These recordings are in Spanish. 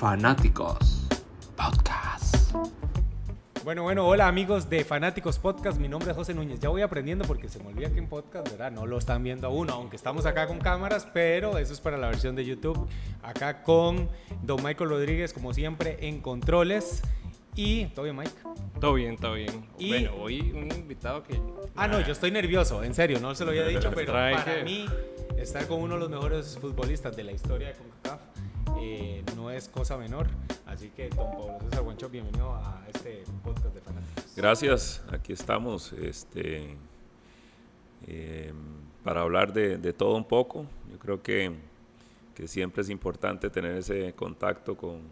Fanáticos Podcast. Bueno, bueno, hola amigos de Fanáticos Podcast, mi nombre es José Núñez. Ya voy aprendiendo porque se me olvida que en podcast, ¿verdad? No lo están viendo aún aunque estamos acá con cámaras, pero eso es para la versión de YouTube. Acá con Don Michael Rodríguez, como siempre, en controles. Y todo bien, Mike. Todo bien, todo bien. Y, bueno, hoy un invitado que. Ah, no, ah. yo estoy nervioso, en serio, no se lo había dicho, pero para mí estar con uno de los mejores futbolistas de la historia de CONCACAF eh, no es cosa menor. Así que, don Pablo César Huancho, bienvenido a este podcast de Fanáticos. Gracias, aquí estamos este, em, para hablar de, todo un poco. Yo creo que, que siempre es importante tener ese contacto con,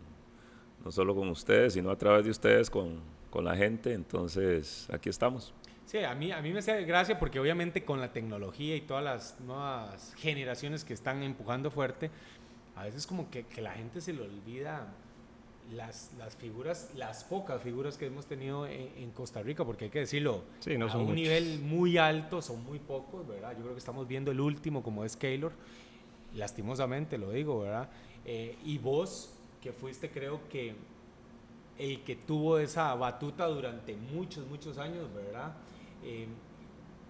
no solo con ustedes, sino a través de ustedes con, con la gente. Entonces, aquí estamos. Sí, a mí, a mí me hace gracia porque obviamente con la tecnología y todas las nuevas generaciones que están empujando fuerte, a veces como que, la gente se le olvida las, figuras, las pocas figuras que hemos tenido en, Costa Rica, porque hay que decirlo, a un nivel muy alto, son muy pocos, ¿verdad? Yo creo que estamos viendo el último como es Keylor, lastimosamente lo digo, ¿verdad? Eh, y vos, que fuiste creo que el que tuvo esa batuta durante muchos, muchos años, ¿verdad? Eh,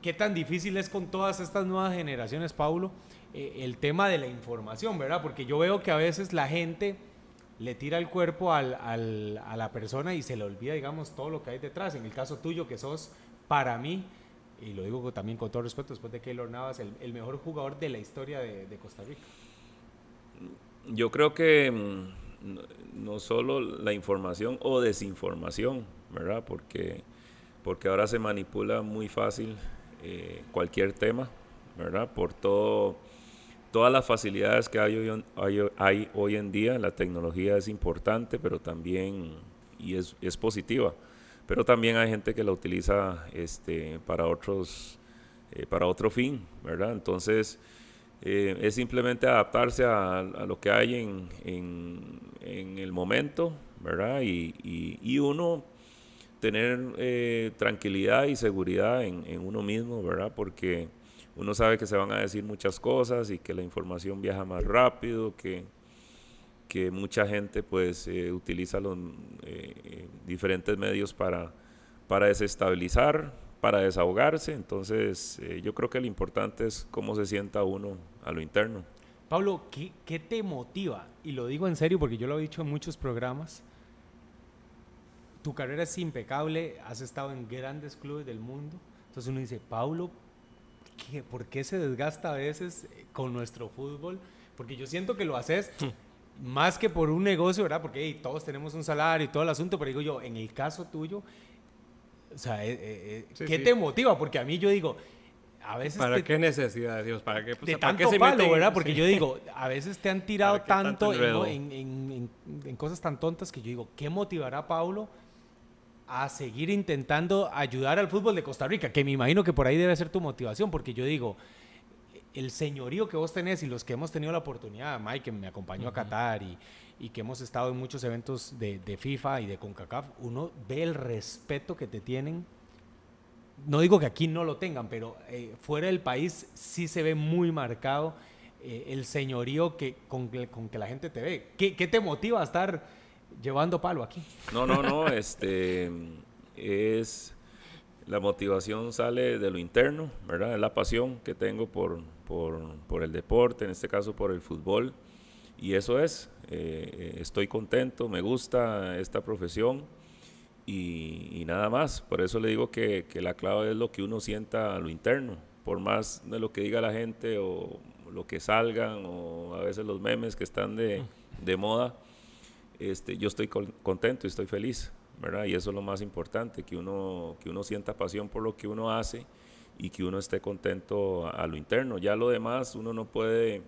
¿Qué tan difícil es con todas estas nuevas generaciones, Paulo? Eh, el tema de la información, ¿verdad? Porque yo veo que a veces la gente le tira el cuerpo a la persona y se le olvida, digamos, todo lo que hay detrás. En el caso tuyo, que sos, para mí, y lo digo también con todo respeto, después de que Navas, el, el mejor jugador de la historia de, Costa Rica. Yo creo que mm, no solo la información o desinformación, ¿verdad? Porque, porque ahora se manipula muy fácil eh, cualquier tema, ¿verdad? Por todo todas las facilidades que hay hoy, en día, la tecnología es importante, pero también, y es, positiva, pero también hay gente que la utiliza este, para, otros, eh, para otro fin, ¿verdad? Entonces, eh, es simplemente adaptarse a, lo que hay en, en, el momento, ¿verdad? Y, uno tener eh, tranquilidad y seguridad en, en uno mismo, ¿verdad? Porque uno sabe que se van a decir muchas cosas y que la información viaja más rápido, que, que mucha gente pues eh, utiliza los eh, eh, diferentes medios para, para desestabilizar, para desahogarse. Entonces yo creo que lo importante es cómo se sienta uno a lo interno. Pablo, ¿qué, ¿qué te motiva? Y lo digo en serio porque yo lo he dicho en muchos programas. Tu carrera es impecable, has estado en grandes clubes del mundo. Entonces uno dice, Pablo por qué se desgasta a veces eh, con nuestro fútbol? Porque yo siento que lo haces hmm. más que por un negocio, ¿verdad? Porque todos tenemos un salario y todo el asunto, pero digo yo, en el caso tuyo, eh, eh, ¿qué te motiva? Porque a mí yo digo, a veces... ¿Para qué necesidad, Dios? ¿Para qué? Pues, de tanto ¿para ¿verdad? Porque yo digo, a veces te han tirado tanto, en, en, cosas tan tontas que yo digo, ¿qué motivará a Pablo? a seguir intentando ayudar al fútbol de Costa Rica, que me imagino que por ahí debe ser tu motivación, porque yo digo, el señorío que vos tenés y los que hemos tenido la oportunidad, Mike, que me acompañó a Qatar y, que hemos estado en muchos eventos de, FIFA y de CONCACAF, uno ve el respeto que te tienen. No digo que aquí no lo tengan, pero eh, fuera del país sí se ve muy marcado eh, el señorío que, con, que la gente te ve. ¿Qué, qué te motiva a estar llevando palo aquí. No, no, no, este es la motivación sale de lo interno, ¿verdad? Es la pasión que tengo por, por, el deporte, en este caso por el fútbol. Y eso es, eh, estoy contento, me gusta esta profesión y, nada más. Por eso le digo que, la clave es lo que uno sienta a lo interno. Por más de lo que diga la gente o lo que salgan o a veces los memes que están de, mm. de moda, este, yo estoy contento y estoy feliz, ¿verdad? Y eso es lo más importante, que uno, que uno sienta pasión por lo que uno hace y que uno esté contento a, lo interno. Ya lo demás uno no puede,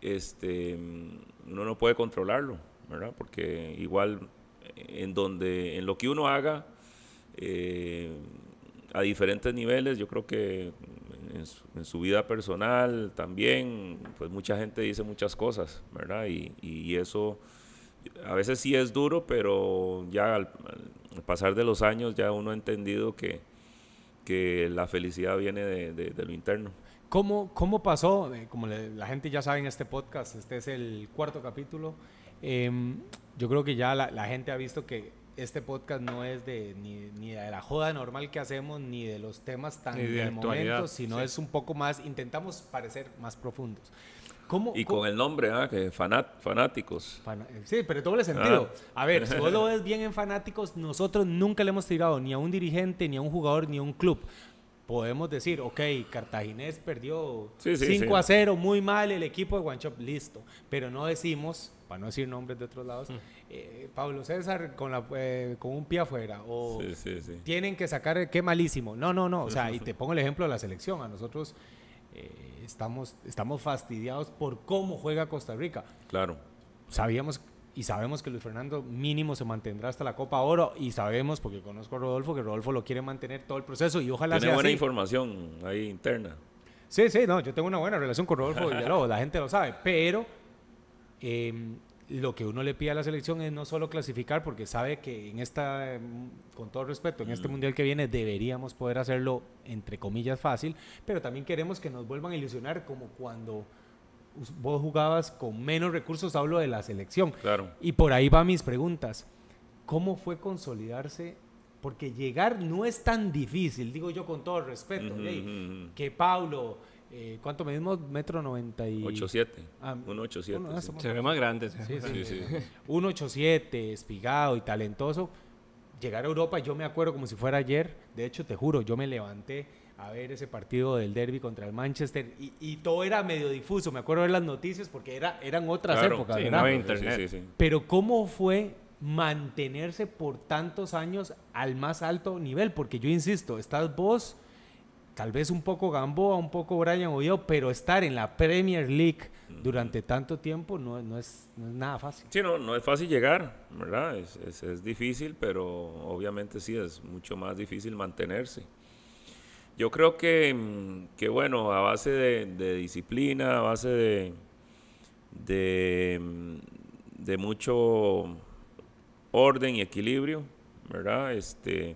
este, uno no puede controlarlo, ¿verdad? Porque igual en donde, en lo que uno haga, eh, a diferentes niveles, yo creo que en su, vida personal también, pues mucha gente dice muchas cosas, ¿verdad? y, y eso a veces sí es duro, pero ya al, pasar de los años ya uno ha entendido que, que la felicidad viene de, lo interno. ¿Cómo, pasó? Eh, como la gente ya sabe en este podcast, este es el cuarto capítulo. Em, yo creo que ya la, gente ha visto que este podcast no es de, ni, de la joda normal que hacemos, ni de los temas tan de momento, sino es un poco más, intentamos parecer más profundos y con el nombre, ah, que fanáticos. sí, pero todo doble sentido. Ah. A ver, si vos lo ves bien en fanáticos, nosotros nunca le hemos tirado ni a un dirigente, ni a un jugador, ni a un club. Podemos decir, ok, Cartaginés perdió 5 a 0, muy mal el equipo de One Shop, listo. Pero no decimos, para no decir nombres de otros lados, mm. eh, Pablo César con, la, eh, con un pie afuera, o tienen que sacar, qué malísimo. No, no, no, o sea, y te pongo el ejemplo de la selección, a nosotros eh, estamos, estamos fastidiados por cómo juega Costa Rica. Claro. Sabíamos y sabemos que Luis Fernando mínimo se mantendrá hasta la Copa Oro y sabemos, porque conozco a Rodolfo, que Rodolfo lo quiere mantener todo el proceso y ojalá Tiene buena información ahí interna. Sí, sí, no, yo tengo una buena relación con Rodolfo y la gente lo sabe, pero eh, lo que uno le pide a la selección es no solo clasificar, porque sabe que en esta, em, con todo respeto, en este mundial que viene deberíamos poder hacerlo entre comillas fácil, pero también queremos que nos vuelvan a ilusionar como cuando vos jugabas con menos recursos, hablo de la selección. Y por ahí van mis preguntas. ¿Cómo fue consolidarse? Porque llegar no es tan difícil, digo yo con todo respeto, que Pablo, eh, ¿Cuánto medimos? Metro noventa y... 87. 187. Ah, ah, se ve más grande. Sí, sí, 187, espigado y talentoso. Llegar a Europa, yo me acuerdo como si fuera ayer. De hecho, te juro, yo me levanté a ver ese partido del derby contra el Manchester y, todo era medio difuso. Me acuerdo de las noticias porque era, eran otras épocas. internet. Pero ¿cómo fue mantenerse por tantos años al más alto nivel? Porque yo insisto, estás vos tal vez un poco Gamboa, un poco Brian Oviedo, pero estar en la Premier League durante tanto tiempo no, es, nada fácil. Sí, no, no es fácil llegar, ¿verdad? Es, es, difícil, pero obviamente sí es mucho más difícil mantenerse. Yo creo que, mm, que bueno, a base de, disciplina, a base de, de, mm, de mucho orden y equilibrio, ¿verdad? Este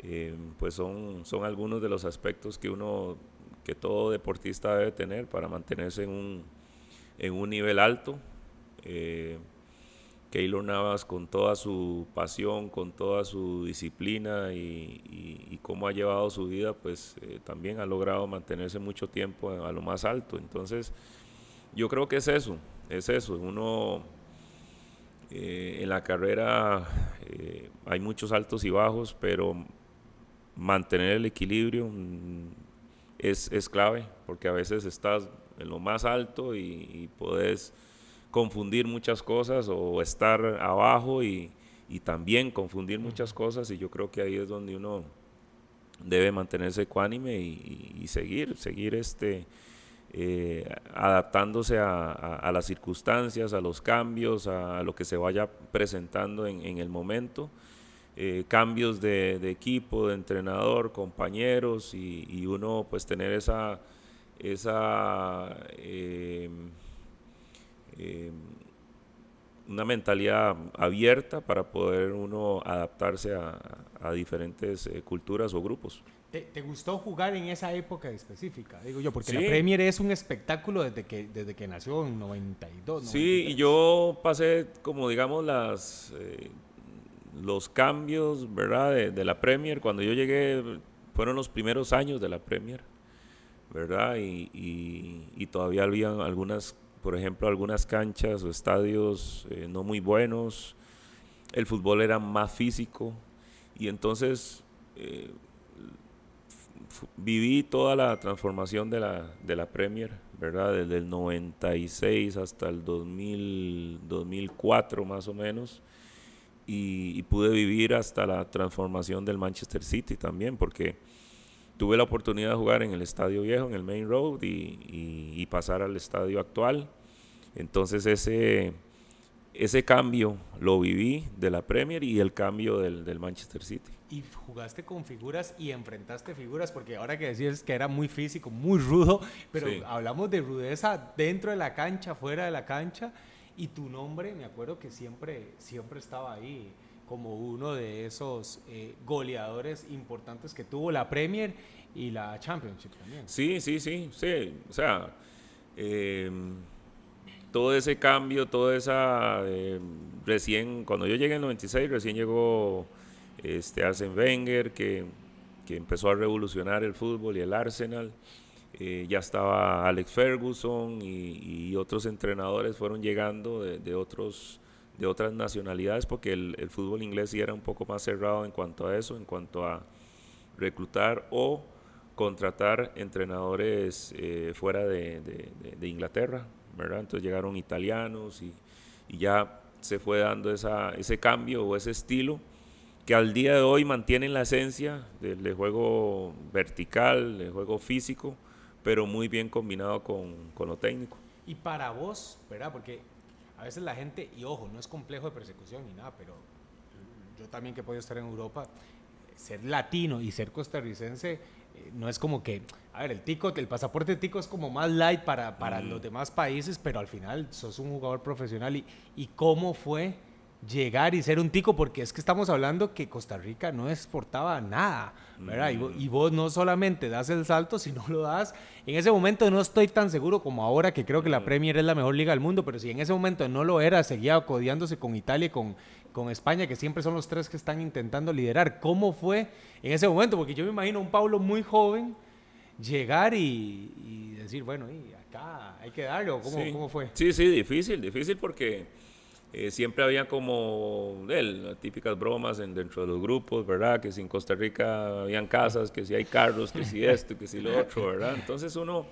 eh, pues son, son algunos de los aspectos que uno, que todo deportista debe tener para mantenerse en un, en un nivel alto. Eh, Keylor Navas con toda su pasión, con toda su disciplina y, cómo ha llevado su vida, pues eh, también ha logrado mantenerse mucho tiempo a lo más alto. Entonces, yo creo que es eso, es eso. Uno eh, en la carrera hay muchos altos y bajos, pero mantener el equilibrio mm, es, es, clave, porque a veces estás en lo más alto y, y podés confundir muchas cosas o estar abajo y, también confundir muchas cosas y yo creo que ahí es donde uno debe mantenerse ecuánime y, seguir, seguir este, eh, adaptándose a, a, las circunstancias, a los cambios, a lo que se vaya presentando en, en el momento. Eh, cambios de, equipo, de entrenador, compañeros y, uno pues tener esa, esa eh, eh, una mentalidad abierta para poder uno adaptarse a, diferentes culturas o grupos. ¿Te, gustó jugar en esa época específica? Digo yo, porque la Premier es un espectáculo desde que, desde que nació en 92. Sí, y yo pasé como digamos las los cambios, ¿verdad? De, la Premier, cuando yo llegué, fueron los primeros años de la Premier, ¿verdad? Y, todavía había algunas, por ejemplo, algunas canchas o estadios eh, no muy buenos, el fútbol era más físico, y entonces eh, viví toda la transformación de la, de la Premier, ¿verdad? Desde el 96 hasta el 2000, 2004 más o menos y, pude vivir hasta la transformación del Manchester City también, porque tuve la oportunidad de jugar en el Estadio Viejo, en el Main Road, y, pasar al estadio actual. Entonces ese, ese cambio lo viví de la Premier y el cambio del, del, Manchester City. Y jugaste con figuras y enfrentaste figuras, porque ahora que decías que era muy físico, muy rudo, pero hablamos de rudeza dentro de la cancha, fuera de la cancha. Y tu nombre, me acuerdo que siempre, siempre estaba ahí como uno de esos eh, goleadores importantes que tuvo la Premier y la Championship también. Sí, sí, sí, sí. O sea, em, todo ese cambio, toda esa... Em, recién, cuando yo llegué en el 96, recién llegó este Arsene Wenger, que, que empezó a revolucionar el fútbol y el Arsenal. Eh, ya estaba Alex Ferguson y, otros entrenadores fueron llegando de, otros de otras nacionalidades porque el, fútbol inglés sí era un poco más cerrado en cuanto a eso, en cuanto a reclutar o contratar entrenadores eh, fuera de, Inglaterra, Entonces llegaron italianos y, ya se fue dando ese cambio o ese estilo que al día de hoy mantienen la esencia del juego vertical, del juego físico, pero muy bien combinado con, con lo técnico. Y para vos, ¿verdad? Porque a veces la gente, y ojo, no es complejo de persecución ni nada, pero yo también que he podido estar en Europa, ser latino y ser costarricense eh, no es como que, a ver, el tico, el pasaporte tico es como más light para, para los demás países, pero al final sos un jugador profesional y, y cómo fue llegar y ser un tico, porque es que estamos hablando que Costa Rica no exportaba nada, ¿verdad? Y, mm. vos no solamente das el salto, sino lo das. En ese momento no estoy tan seguro como ahora, que creo que la mm. Premier es la mejor liga del mundo, pero si en ese momento no lo era, seguía codiándose con Italia y con, con España, que siempre son los tres que están intentando liderar. ¿Cómo fue en ese momento? Porque yo me imagino un Pablo muy joven llegar y, decir, bueno, y acá hay que darlo. ¿Cómo, ¿Cómo fue? Sí, sí, difícil, difícil porque eh, siempre había como él, las típicas bromas en, dentro de los grupos, ¿verdad? Que si en Costa Rica habían casas, que si hay carros, que si esto, que si lo otro, ¿verdad? Entonces uno,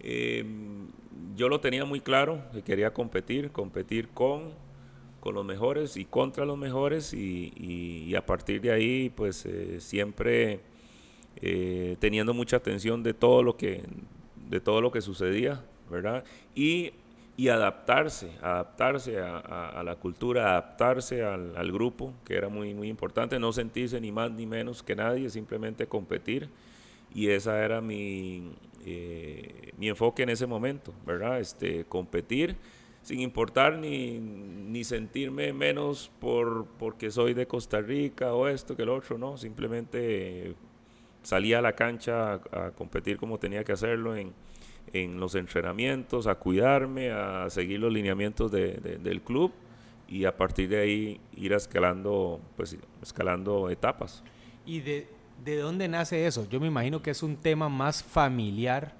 em, yo lo tenía muy claro, que quería competir, competir con, con los mejores y contra los mejores y, a partir de ahí, pues eh, siempre eh, teniendo mucha atención de todo lo que, de todo lo que sucedía, ¿verdad? Y y adaptarse, adaptarse a, la cultura, adaptarse al, grupo, que era muy, muy importante, no sentirse ni más ni menos que nadie, simplemente competir. Y esa era mi, eh, mi enfoque en ese momento, ¿verdad? Este, competir sin importar ni, ni sentirme menos por, porque soy de Costa Rica o esto que el otro, no, simplemente salía a la cancha a, a competir como tenía que hacerlo en, en los entrenamientos, a cuidarme, a seguir los lineamientos de, del club y a partir de ahí ir escalando, pues, escalando etapas. ¿Y de, dónde nace eso? Yo me imagino que es un tema más familiar,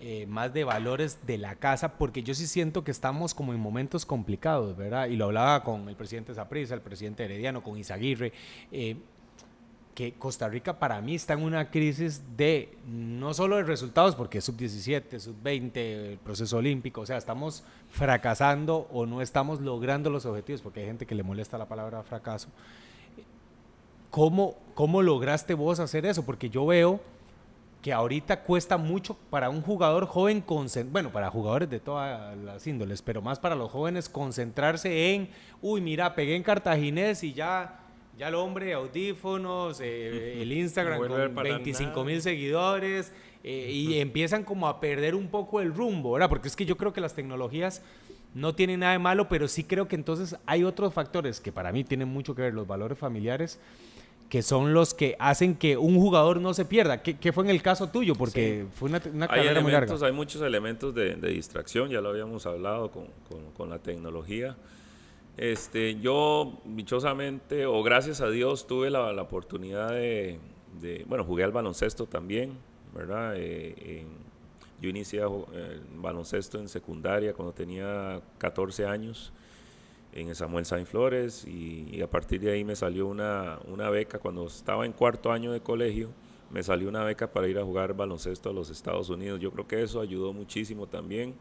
eh, más de valores de la casa, porque yo sí siento que estamos como en momentos complicados, ¿verdad? Y lo hablaba con el presidente Zaprisa, el presidente Herediano, con Isaguirre... Eh, que Costa Rica para mí está en una crisis de no solo de resultados, porque sub-17, sub-20, el proceso olímpico, o sea, estamos fracasando o no estamos logrando los objetivos, porque hay gente que le molesta la palabra fracaso. ¿Cómo, cómo lograste vos hacer eso? Porque yo veo que ahorita cuesta mucho para un jugador joven, bueno, para jugadores de todas las índoles, pero más para los jóvenes concentrarse en, uy, mira, pegué en Cartaginés y ya ya el hombre, audífonos, eh, el Instagram con 25 mil seguidores eh, y empiezan como a perder un poco el rumbo, ¿verdad? Porque es que yo creo que las tecnologías no tienen nada de malo, pero sí creo que entonces hay otros factores que para mí tienen mucho que ver, los valores familiares que son los que hacen que un jugador no se pierda. ¿Qué, qué fue en el caso tuyo? Porque fue una, carrera muy larga. Hay muchos elementos de, distracción, ya lo habíamos hablado con, con, con la tecnología. Este, yo, dichosamente, o gracias a Dios, tuve la, oportunidad de, bueno, jugué al baloncesto también, ¿verdad? Eh, yo inicié el baloncesto en secundaria cuando tenía 14 años en el Samuel Sainz Flores y, a partir de ahí me salió una, una, beca, cuando estaba en cuarto año de colegio, me salió una beca para ir a jugar baloncesto a los Estados Unidos. Yo creo que eso ayudó muchísimo también.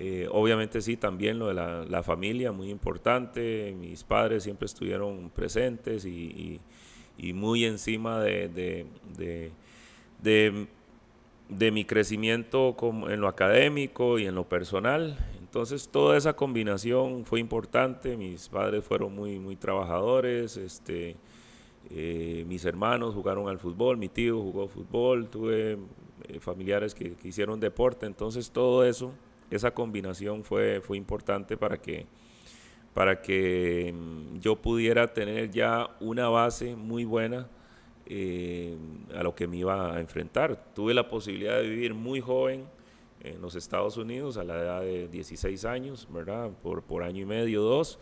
Eh, obviamente sí, también lo de la, familia, muy importante. Mis padres siempre estuvieron presentes y, muy encima de, mi crecimiento como en lo académico y en lo personal. Entonces toda esa combinación fue importante. Mis padres fueron muy, muy trabajadores. Este, eh, mis hermanos jugaron al fútbol, mi tío jugó fútbol, tuve eh, familiares que, que hicieron deporte. Entonces todo eso esa combinación fue, fue importante para que, para que mm, yo pudiera tener ya una base muy buena eh, a lo que me iba a enfrentar. Tuve la posibilidad de vivir muy joven en los Estados Unidos a la edad de 16 años, ¿verdad? Por, por año y medio, dos.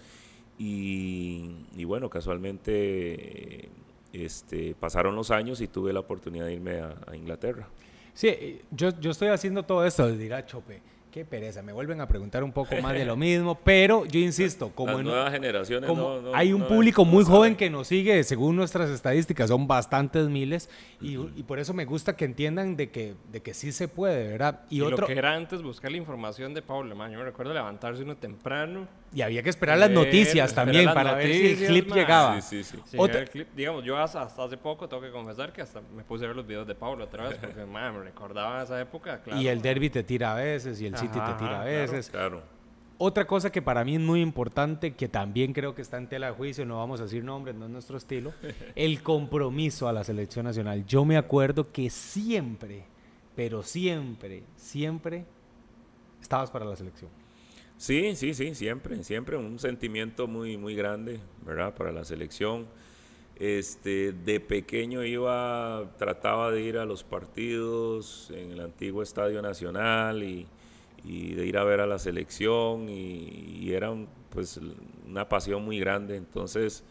Y, bueno, casualmente este, pasaron los años y tuve la oportunidad de irme a, Inglaterra. Sí, yo, yo, estoy haciendo todo esto, dirá Chope qué pereza, me vuelven a preguntar un poco más de lo mismo, pero yo insisto, como nuevas generaciones hay un público muy joven que nos sigue, según nuestras estadísticas son bastantes miles y, por eso me gusta que entiendan de que de que sí se puede, ¿verdad? Y, otro lo que era antes buscar la información de Pablo, yo me recuerdo levantarse uno temprano y había que esperar las noticias también para ver si el clip llegaba. Sí, sí, sí. digamos, yo hasta, hace poco tengo que confesar que hasta me puse a ver los videos de Pablo otra vez porque me recordaba esa época, Y el derby te tira a veces y el ah, te tira a veces. Claro, Otra cosa que para mí es muy importante, que también creo que está en tela de juicio, no vamos a decir nombres, no es nuestro estilo, el compromiso a la selección nacional. Yo me acuerdo que siempre, pero siempre, siempre estabas para la selección. Sí, sí, sí, siempre, siempre un sentimiento muy, muy grande, ¿verdad? Para la selección. Este, de pequeño iba, trataba de ir a los partidos en el antiguo Estadio Nacional y y de ir a ver a la selección y, era pues una pasión muy grande. Entonces,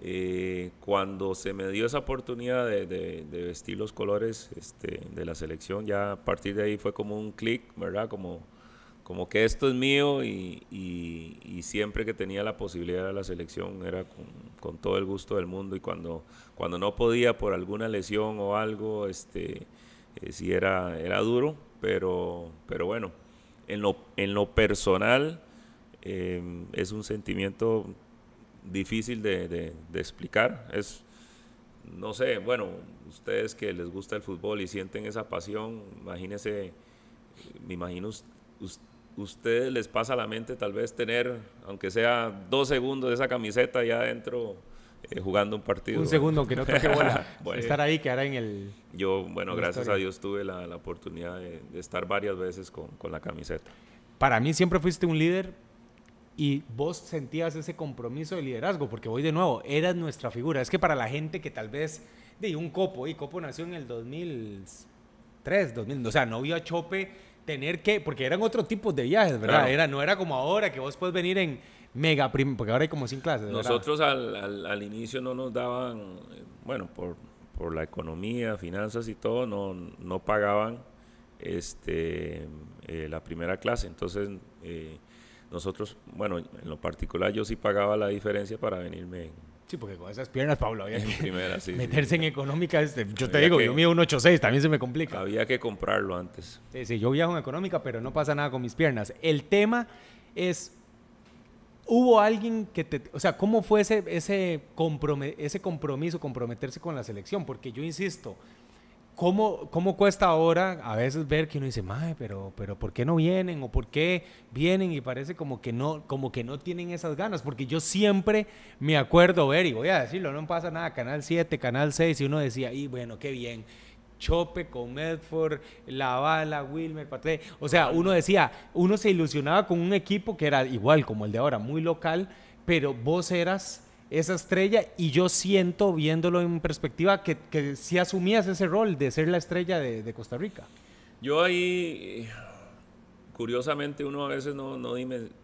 eh, cuando se me dio esa oportunidad de, vestir los colores este, de la selección, ya a partir de ahí fue como un clic, ¿verdad? Como, como que esto es mío y, siempre que tenía la posibilidad de la selección era con, todo el gusto del mundo y cuando, cuando no podía por alguna lesión o algo, este, eh, sí era, era duro, pero, pero bueno, en lo, en lo personal em, es un sentimiento difícil de, explicar. Es, no sé, bueno, ustedes que les gusta el fútbol y sienten esa pasión, imagínense, me imagino, ustedes les pasa a la mente tal vez tener, aunque sea dos segundos de esa camiseta ya adentro eh, jugando un partido. Un segundo que no toque bola. estar ahí que ahora en el. Yo, bueno, gracias a Dios tuve la, la oportunidad de, estar varias veces con, con la camiseta. Para mí siempre fuiste un líder y vos sentías ese compromiso de liderazgo, porque voy de nuevo, eras nuestra figura. Es que para la gente que tal vez, de un Copo, y Copo nació en el 2003, 2000, o sea, no vio a Chope tener que, porque eran otro tipo de viajes, ¿verdad? Era, no era como ahora, que vos puedes venir en mega porque ahora hay como 100 clases. Nosotros al, inicio no nos daban, eh, bueno, por, por la economía, finanzas y todo, no, no pagaban este, eh, la primera clase. Entonces, eh, nosotros, bueno, en lo particular yo sí pagaba la diferencia para venirme. sí, porque con esas piernas, Pablo, había meterse en económica. Este, yo te digo, yo mido 1,86, también se me complica. Había que comprarlo antes. Sí, sí, yo viajo en económica, pero no pasa nada con mis piernas. El tema es ¿Hubo alguien que te... O sea, ¿cómo fue ese, ese, compromiso, comprometerse con la selección? Porque yo insisto, ¿Cómo, ¿cómo, cuesta ahora a veces ver que uno dice, mae, pero, pero ¿por qué no vienen? ¿O por qué vienen? Y parece como que, no, como que no tienen esas ganas. Porque yo siempre me acuerdo ver, y voy a decirlo, no pasa nada, Canal 7, Canal 6, y uno decía, y bueno, qué bien. Chope con Medford, La Bala, Wilmer, paté O sea, uno decía, uno se ilusionaba con un equipo que era igual como el de ahora, muy local, pero vos eras esa estrella y yo siento, viéndolo en perspectiva, que, si asumías ese rol de ser la estrella de, Costa Rica. Yo ahí, curiosamente, uno a veces no, no,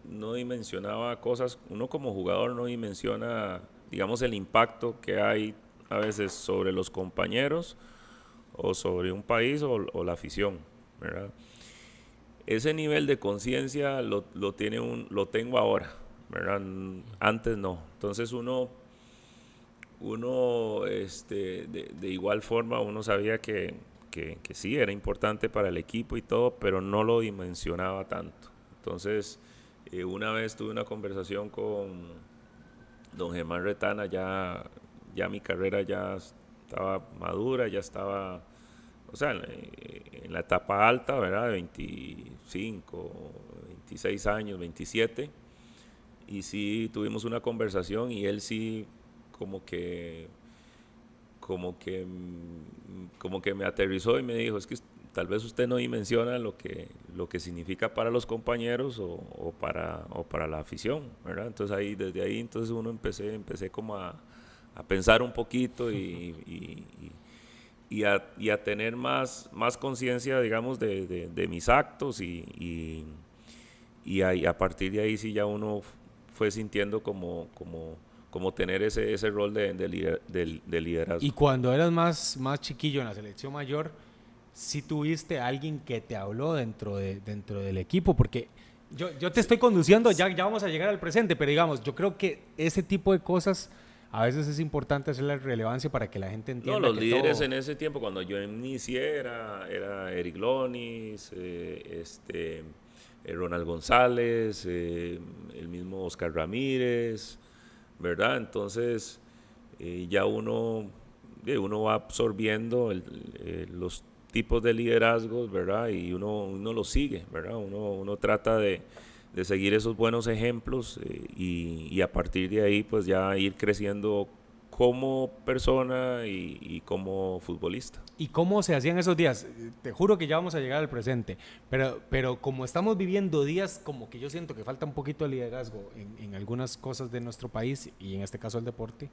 no dimensionaba cosas, uno como jugador no dimensiona, digamos, el impacto que hay a veces sobre los compañeros o sobre un país o, la afición, Ese nivel de conciencia lo, lo, tiene un, lo tengo ahora, ¿verdad? Antes no. Entonces uno, uno este, de, igual forma, uno sabía que, que, sí, era importante para el equipo y todo, pero no lo dimensionaba tanto. Entonces, eh, una vez tuve una conversación con don Germán Retana, ya, ya mi carrera ya estaba madura, ya estaba, o sea, en, la etapa alta, ¿verdad? De 25, 26 años, 27. Y sí tuvimos una conversación y él sí como que como que como que me aterrizó y me dijo, "Es que tal vez usted no dimensiona lo que lo que significa para los compañeros o, para para la afición, ¿verdad? Entonces ahí desde ahí entonces uno empecé empecé como a a pensar un poquito y, y, a, tener más, más conciencia, digamos, de, mis actos y, a, a, partir de ahí sí ya uno fue sintiendo como, como, como tener ese, ese rol de, liderazgo. Y cuando eras más, más chiquillo en la selección mayor, si tuviste alguien que te habló dentro, de, dentro del equipo, porque... Yo, yo te estoy conduciendo, ya, ya vamos a llegar al presente, pero digamos, yo creo que ese tipo de cosas a veces es importante hacer la relevancia para que la gente entienda. No, los líderes en ese tiempo, cuando yo inicié, era, era Eric Lonis, eh, este, eh, Ronald González, eh, el mismo Oscar Ramírez, ¿verdad? Entonces, ya uno, uno va absorbiendo los tipos de liderazgos, ¿verdad? Y uno, uno los sigue, ¿verdad? Uno, uno trata de de seguir esos buenos ejemplos eh, y, a partir de ahí pues ya ir creciendo como persona y, como futbolista. ¿Y cómo se hacían esos días? Te juro que ya vamos a llegar al presente, pero, pero como estamos viviendo días como que yo siento que falta un poquito de liderazgo en, en algunas cosas de nuestro país y en este caso el deporte,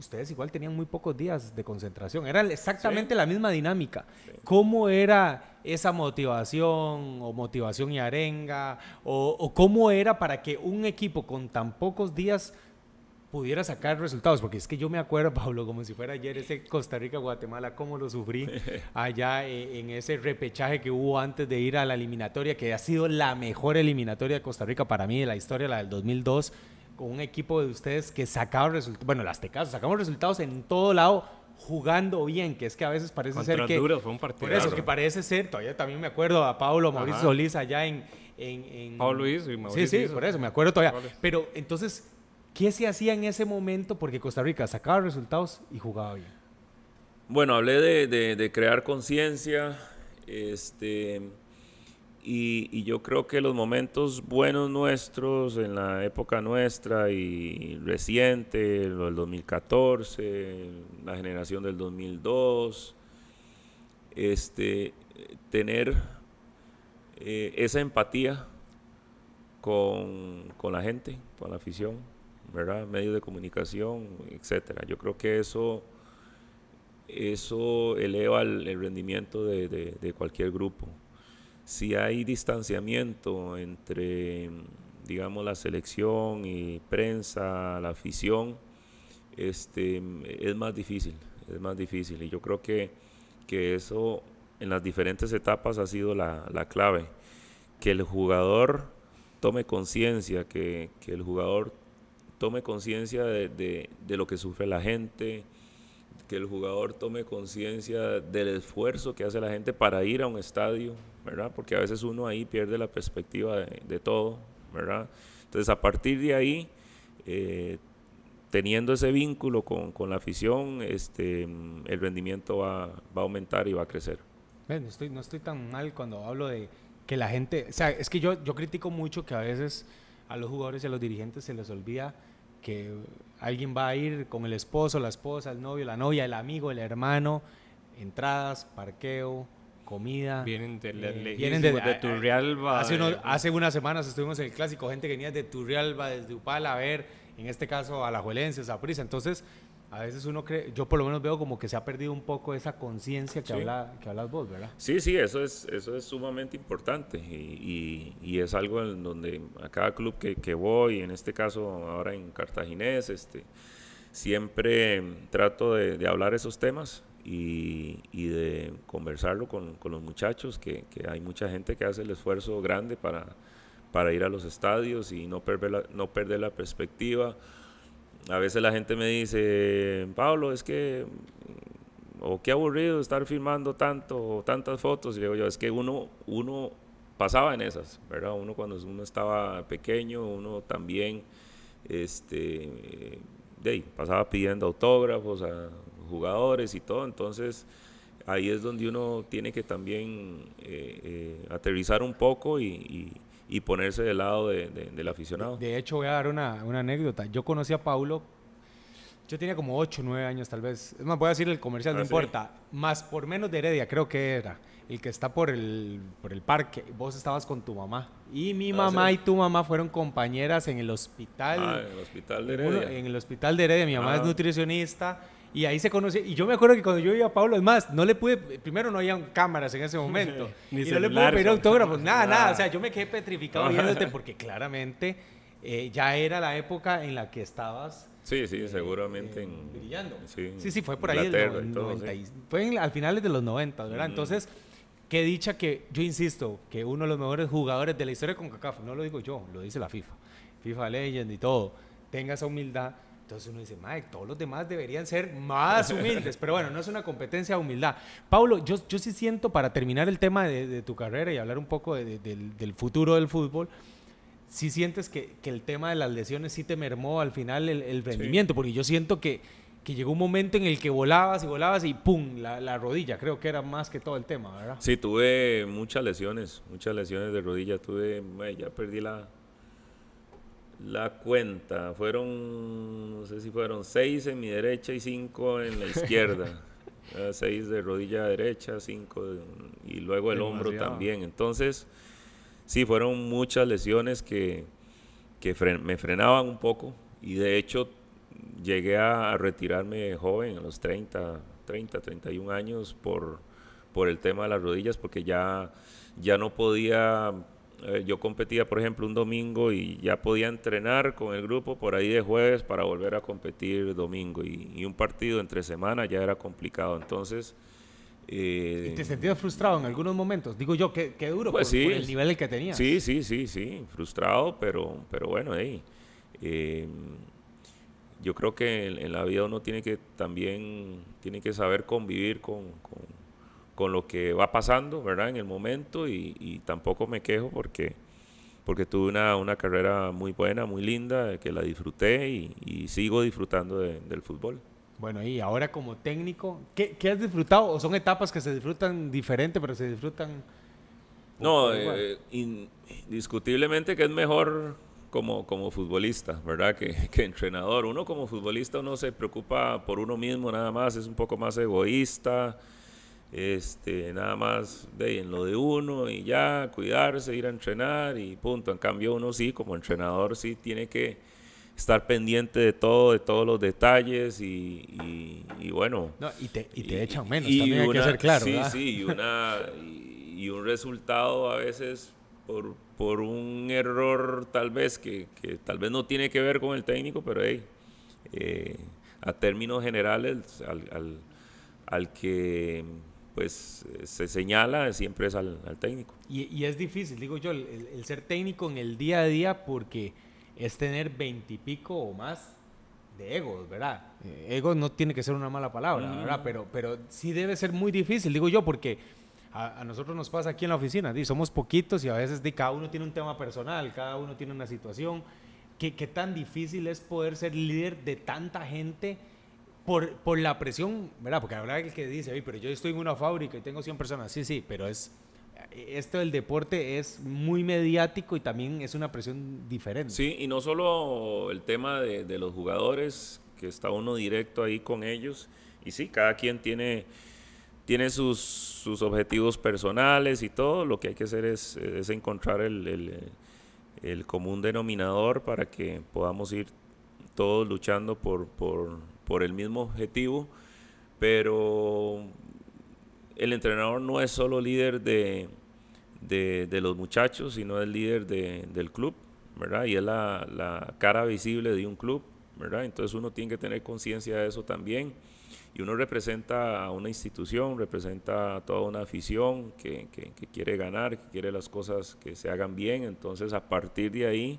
ustedes igual tenían muy pocos días de concentración. Era exactamente la misma dinámica. ¿Cómo era esa motivación o motivación y arenga? O, cómo era para que un equipo con tan pocos días pudiera sacar resultados? Porque es que yo me acuerdo, Pablo, como si fuera ayer ese Costa Rica-Guatemala, cómo lo sufrí allá e, en ese repechaje que hubo antes de ir a la eliminatoria, que ha sido la mejor eliminatoria de Costa Rica para mí de la historia, la del 2002 con un equipo de ustedes que sacaba resultados, bueno, las Tecas, sacamos resultados en todo lado jugando bien, que es que a veces parece ser que... Duro, fue un partido. Por eso, que parece ser, todavía también me acuerdo a Pablo, Mauricio Solís allá en, Pablo Luis y Mauricio. Sí, sí, por eso, me acuerdo todavía. Pero entonces, ¿qué se hacía en ese momento? Porque Costa Rica sacaba resultados y jugaba bien. Bueno, hablé de, de crear conciencia, este, y, yo creo que los momentos buenos nuestros en la época nuestra y reciente, lo del 2014, la generación del 2002, este, tener eh, esa empatía con, la gente, con la afición, ¿verdad? medios de comunicación, etcétera. Yo creo que eso, eso eleva el, rendimiento de cualquier grupo si hay distanciamiento entre, digamos, la selección y prensa, la afición, este, es más difícil, es más difícil. Y yo creo que, que eso en las diferentes etapas ha sido la, clave. Que el jugador tome conciencia, que, que, el jugador tome conciencia de, lo que sufre la gente, que el jugador tome conciencia del esfuerzo que hace la gente para ir a un estadio, porque a veces uno ahí pierde la perspectiva de, todo, ¿verdad? Entonces, a partir de ahí, eh, teniendo ese vínculo con, con, la afición, este, el rendimiento va, va a aumentar y va a crecer. estoy, no estoy tan mal cuando hablo de que la gente, o sea, es que yo, yo critico mucho que a veces a los jugadores y a los dirigentes se les olvida que alguien va a ir con el esposo, la esposa, el novio, la novia, el amigo, el hermano, entradas, parqueo, comida. Vienen de, eh, Turrialba. Hace, eh. hace unas semanas estuvimos en el clásico, gente que venía de Turrialba, desde Upal, a ver, en este caso a la a Prisa. Entonces, a veces uno cree, yo por lo menos veo como que se ha perdido un poco esa conciencia que, habla, que hablas vos, ¿verdad? Sí, sí, eso es, eso es sumamente importante y, y, es algo en donde a cada club que, que, voy, en este caso ahora en Cartaginés, este, siempre trato de, de hablar esos temas y, de conversarlo con, los muchachos, que, hay mucha gente que hace el esfuerzo grande para, para ir a los estadios y no perder la, no perder la perspectiva. A veces la gente me dice, Pablo, es que, o qué aburrido estar filmando tanto, tantas fotos. Y digo yo, es que uno, uno pasaba en esas, ¿verdad? Uno cuando uno estaba pequeño, uno también, este, de pasaba pidiendo autógrafos a jugadores y todo, entonces ahí es donde uno tiene que también eh, eh, aterrizar un poco y, ponerse del lado del aficionado. De hecho, voy a dar una, anécdota. Yo conocí a Paulo, yo tenía como 8, 9 años tal vez. Es más, voy a decir el comercial, no ah, importa. Más por menos de Heredia, creo que era. El que está por el, por el parque. Vos estabas con tu mamá. Y mi ah, mamá y tu mamá fueron compañeras en el hospital. Ah, en el hospital de Heredia. en el hospital de Heredia. Mi mamá es ah. nutricionista. Y ahí se conoce. Y yo me acuerdo que cuando yo iba a Pablo, es más, no le pude. Primero no había cámaras en ese momento. ni y no le pude pedir autógrafos, nada, nada. O sea, yo me quedé petrificado viéndote porque claramente eh, ya era la época en la que estabas. Sí, sí, eh, seguramente. Eh, brillando. Sí, sí, fue por ahí. Fue al final de los 90, ¿verdad? Entonces, qué dicha que, yo insisto, que uno de los mejores jugadores de la historia con CACAF, no lo digo yo, lo dice la FIFA, FIFA Legend y todo, tenga esa humildad entonces uno dice, madre, todos los demás deberían ser más humildes, pero bueno, no es una competencia de humildad. Pablo, yo, yo sí siento, para terminar el tema de, tu carrera y hablar un poco del, futuro del fútbol, sí sientes que, el tema de las lesiones sí te mermó al final el, rendimiento, porque yo siento que, que llegó un momento en el que volabas y volabas y ¡pum! La, rodilla, creo que era más que todo el tema, ¿verdad? Sí, tuve muchas lesiones, muchas lesiones de rodilla, tuve, ya perdí la, la cuenta. Fueron, no sé si fueron seis en mi derecha y cinco en la izquierda. Ah, seis de rodilla derecha, cinco y luego el hombro también. Entonces, sí, fueron muchas lesiones que, me frenaban un poco y de hecho llegué a retirarme joven, a los 30, 30, 31 años por, por el tema de las rodillas porque ya, ya no podía eh, yo competía, por ejemplo, un domingo y ya podía entrenar con el grupo por ahí de jueves para volver a competir domingo. Y, un partido entre semana ya era complicado. Entonces. Eh, ¿Y te sentías frustrado en algunos momentos? Digo yo, qué, duro pues por, el nivel que tenías. Sí, sí, sí, sí, frustrado, pero, pero bueno, ahí... Eh, yo creo que en, la vida uno tiene que también tiene que saber convivir con, con lo que va pasando, ¿verdad? En el momento y, tampoco me quejo porque, porque tuve una, carrera muy buena, muy linda, que la disfruté y, sigo disfrutando del fútbol. Bueno, y ahora como técnico, ¿qué, ¿qué, has disfrutado? ¿O son etapas que se disfrutan diferente, pero se disfrutan... No, eh, indiscutiblemente que es mejor como, como futbolista, ¿verdad? Que, que, entrenador. Uno como futbolista uno se preocupa por uno mismo nada más, es un poco más egoísta, este, nada más de en lo de uno y ya, cuidarse, ir a entrenar y punto. En cambio, uno sí, como entrenador, sí tiene que estar pendiente de todo, de todos los detalles y, bueno. y, te, y te, echan menos, también hay que ser claro. Sí, sí, y, una, y, un resultado a veces por, por un error tal vez que, que, tal vez no tiene que ver con el técnico, pero ahí eh, a términos generales, al, al que pues eh, se señala siempre es al, técnico. Y, es difícil, digo yo, el, ser técnico en el día a día porque es tener veintipico o más de egos, ¿verdad? Eh, ego no tiene que ser una mala palabra, ¿verdad? Pero, pero sí debe ser muy difícil, digo yo, porque a, nosotros nos pasa aquí en la oficina, somos poquitos y a veces de, cada uno tiene un tema personal, cada uno tiene una situación. ¿Qué, ¿Qué tan difícil es poder ser líder de tanta gente? por, la presión, ¿verdad? Porque habrá el que dice, pero yo estoy en una fábrica y tengo 100 personas. Sí, sí, pero es esto del deporte es muy mediático y también es una presión diferente. Sí, y no solo el tema de, los jugadores, que está uno directo ahí con ellos. Y sí, cada quien tiene, tiene sus, objetivos personales y todo. Lo que hay que hacer es, es encontrar el, el, común denominador para que podamos ir todos luchando por, por por el mismo objetivo, pero el entrenador no es solo líder de, los muchachos, sino es líder del club, ¿verdad? Y es la, cara visible de un club, ¿verdad? Entonces uno tiene que tener conciencia de eso también. Y uno representa a una institución, representa a toda una afición que, quiere ganar, que quiere las cosas que se hagan bien. Entonces a partir de ahí,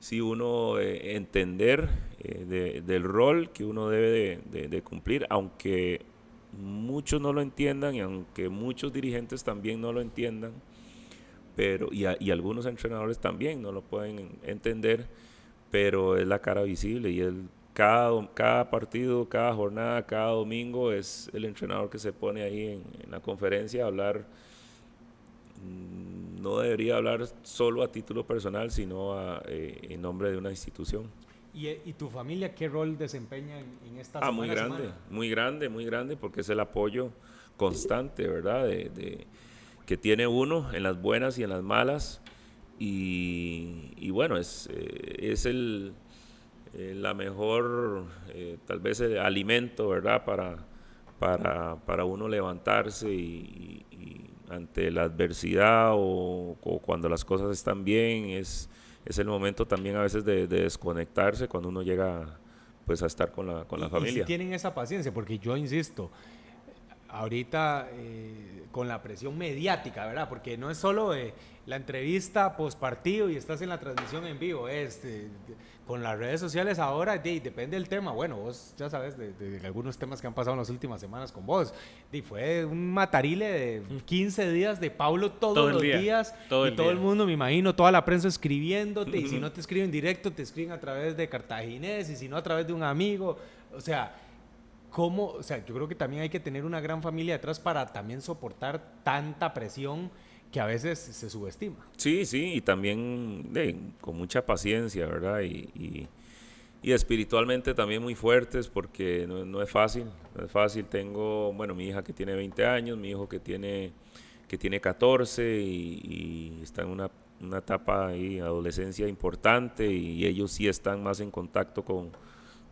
si uno eh, entender eh, del rol que uno debe de, cumplir, aunque muchos no lo entiendan y aunque muchos dirigentes también no lo entiendan, pero y, algunos entrenadores también no lo pueden entender, pero es la cara visible y el cada, cada, partido, cada jornada, cada domingo es el entrenador que se pone ahí en, la conferencia a hablar. Mm, no debería hablar solo a título personal, sino eh, en nombre de una institución. ¿Y, tu familia qué rol desempeña en, en esta ah, muy grande, muy grande, muy grande, porque es el apoyo constante, ¿verdad? De, que tiene uno en las buenas y en las malas. Y, bueno, es, eh, es el, eh, la mejor, eh, tal vez, el alimento, ¿verdad? Para, para, uno levantarse y, ante la adversidad o, o cuando las cosas están bien, es es el momento también a veces de, desconectarse cuando uno llega pues a estar con la, con la familia. Y si tienen esa paciencia, porque yo insisto, ahorita eh, con la presión mediática, ¿verdad? Porque no es solo eh, la entrevista post partido y estás en la transmisión en vivo, este, con las redes sociales ahora, y depende del tema. Bueno, vos ya sabes de, algunos temas que han pasado en las últimas semanas con vos. Y fue un matarile de 15 mm. días de Pablo todos los días todo y todo el mundo, me imagino, toda la prensa escribiéndote. y si no te escriben directo, te escriben a través de Cartaginés y si no a través de un amigo. O sea, o sea, yo creo que también hay que tener una gran familia detrás para también soportar tanta presión que a veces se subestima. Sí, sí, y también con mucha paciencia, ¿verdad? Y, y, espiritualmente también muy fuertes porque no, es fácil, no es fácil. Tengo, bueno, mi hija que tiene 20 años, mi hijo que tiene, que tiene 14 y, está en una, una etapa ahí, adolescencia importante y ellos sí están más en contacto con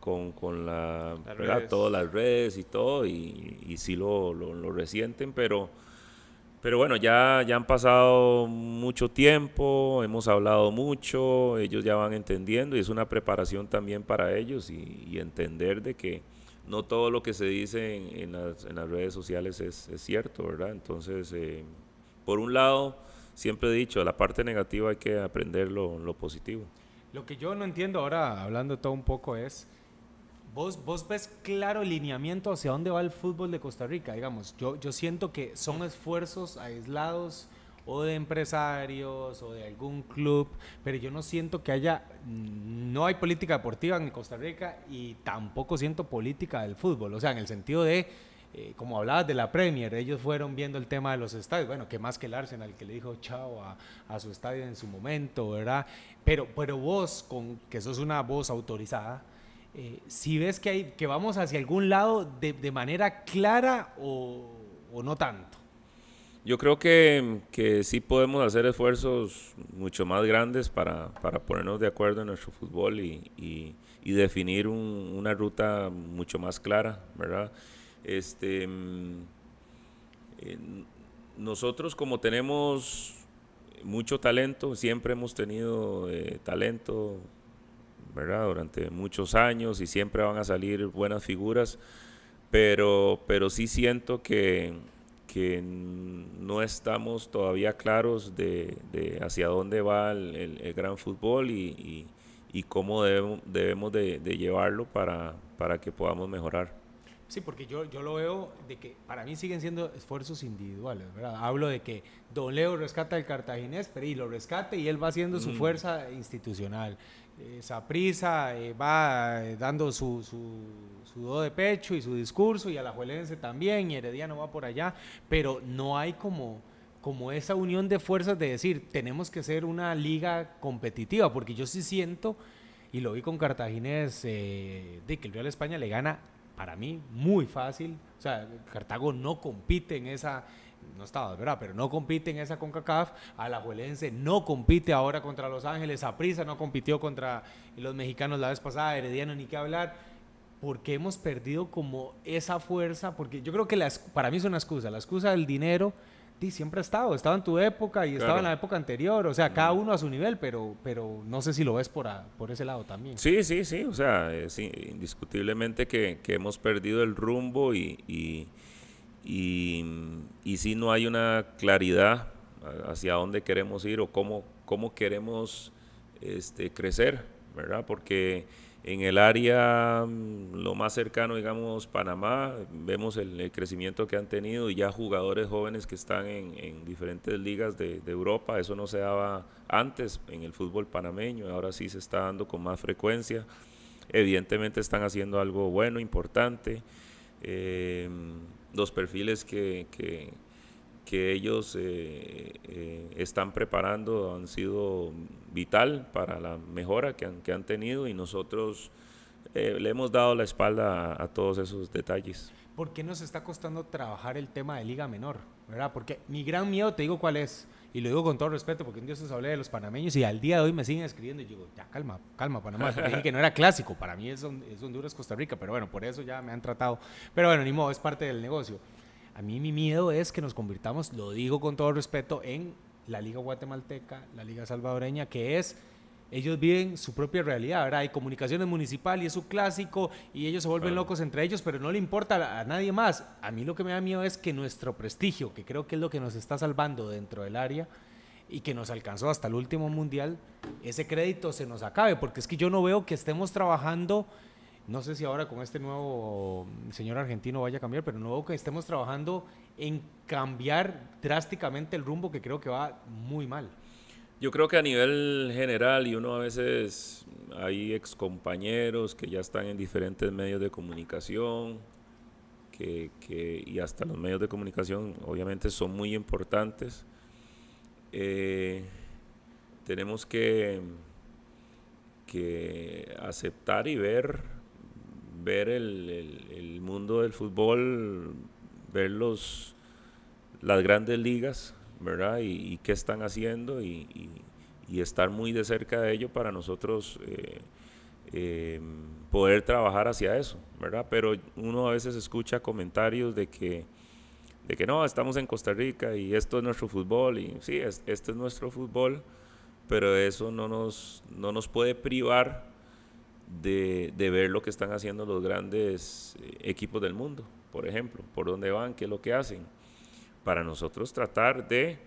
con, con la, todas las redes y todo, y, y sí lo, lo, resienten, pero, pero bueno, ya, ya han pasado mucho tiempo, hemos hablado mucho, ellos ya van entendiendo y es una preparación también para ellos y, entender de que no todo lo que se dice en, las, redes sociales es, cierto, ¿verdad? Entonces, eh, por un lado, siempre he dicho, la parte negativa hay que aprender lo, lo positivo. Lo que yo no entiendo ahora, hablando todo un poco, es Vos, vos ves claro el lineamiento hacia dónde va el fútbol de Costa Rica, digamos. Yo, yo siento que son esfuerzos aislados o de empresarios o de algún club, pero yo no siento que haya, no hay política deportiva en Costa Rica y tampoco siento política del fútbol, o sea, en el sentido de, eh, como hablabas de la Premier, ellos fueron viendo el tema de los estadios, bueno, que más que el Arsenal que le dijo chao a, su estadio en su momento, ¿verdad? Pero, pero vos, con, que sos una voz autorizada, eh, si ves que, hay, que vamos hacia algún lado de, manera clara o, no tanto. Yo creo que, que, sí podemos hacer esfuerzos mucho más grandes para, ponernos de acuerdo en nuestro fútbol y, definir una ruta mucho más clara, ¿verdad? Este, mm, eh, nosotros como tenemos mucho talento, siempre hemos tenido eh, talento, durante muchos años y siempre van a salir buenas figuras, pero, pero sí siento que, no estamos todavía claros de, hacia dónde va el, gran fútbol y, cómo debemos, de, llevarlo para, para que podamos mejorar. Sí, porque yo, yo lo veo de que para mí siguen siendo esfuerzos individuales, ¿verdad? Hablo de que Don Leo rescata al cartaginés, pero y lo rescate y él va haciendo su mm. fuerza institucional. Eh, esa prisa eh, va eh, dando su, su, su, do de pecho y su discurso, y Juelense también, y Heredia no va por allá, pero no hay como, como esa unión de fuerzas de decir, tenemos que ser una liga competitiva, porque yo sí siento, y lo vi con Cartaginés, de que el Real España le gana, para mí, muy fácil. O sea, Cartago no compite en esa, no estaba, ¿verdad? Pero no compite en esa CONCACAF, Alajuelense no compite ahora contra Los Ángeles, Aprisa no compitió contra los mexicanos la vez pasada, Herediano ni qué hablar. Porque hemos perdido como esa fuerza, porque yo creo que la, para mí es una excusa, la excusa del dinero siempre ha estado, estaba en tu época y estaba en la época anterior, o sea, cada uno a su nivel, pero, pero no sé si lo ves por, por ese lado también. Sí, sí, sí, o sea, es eh, indiscutiblemente que, hemos perdido el rumbo y, y, si no hay una claridad hacia dónde queremos ir o cómo, cómo queremos este, crecer, ¿verdad? Porque en el área mm, lo más cercano, digamos, Panamá, vemos el, crecimiento que han tenido y ya jugadores jóvenes que están en, diferentes ligas de, Europa, eso no se daba antes en el fútbol panameño, ahora sí se está dando con más frecuencia. Evidentemente están haciendo algo bueno, importante. Eh, los perfiles que, que, ellos eh, eh, están preparando han sido vital para la mejora que han, que han tenido y nosotros eh, le hemos dado la espalda a, a, todos esos detalles. ¿Por qué nos está costando trabajar el tema de Liga Menor? ¿Verdad? Porque mi gran miedo, te digo cuál es, y lo digo con todo respeto, porque un Dios se hablé de los panameños y al día de hoy me siguen escribiendo y digo, ya calma, calma Panamá, que no era clásico, para mí es, es Honduras, Costa Rica, pero bueno, por eso ya me han tratado, pero bueno, ni modo, es parte del negocio. A mí mi miedo es que nos convirtamos, lo digo con todo respeto, en la Liga Guatemalteca, la Liga Salvadoreña, que es ellos viven su propia realidad, ¿verdad? Hay comunicaciones municipal y es su clásico y ellos se vuelven locos entre ellos, pero no le importa a, nadie más. A mí lo que me da miedo es que nuestro prestigio, que creo que es lo que nos está salvando dentro del área y que nos alcanzó hasta el último mundial, ese crédito se nos acabe, porque es que yo no veo que estemos trabajando, no sé si ahora con este nuevo mm, señor argentino vaya a cambiar, pero no veo que estemos trabajando en cambiar drásticamente el rumbo que creo que va muy mal. Yo creo que a nivel general, y uno a veces hay excompañeros que ya están en diferentes medios de comunicación, que, y hasta los medios de comunicación obviamente son muy importantes. Eh, tenemos que, aceptar y ver, ver el, mundo del fútbol, ver las grandes ligas ¿verdad? Y, qué están haciendo y, estar muy de cerca de ello para nosotros eh, em, poder trabajar hacia eso, ¿verdad? Pero uno a veces escucha comentarios de que, de que no, estamos en Costa Rica y esto es nuestro fútbol y sí, este es nuestro fútbol, pero eso no nos, no nos puede privar de, de, ver lo que están haciendo los grandes eh, equipos del mundo, por ejemplo, por dónde van, qué es lo que hacen para nosotros tratar de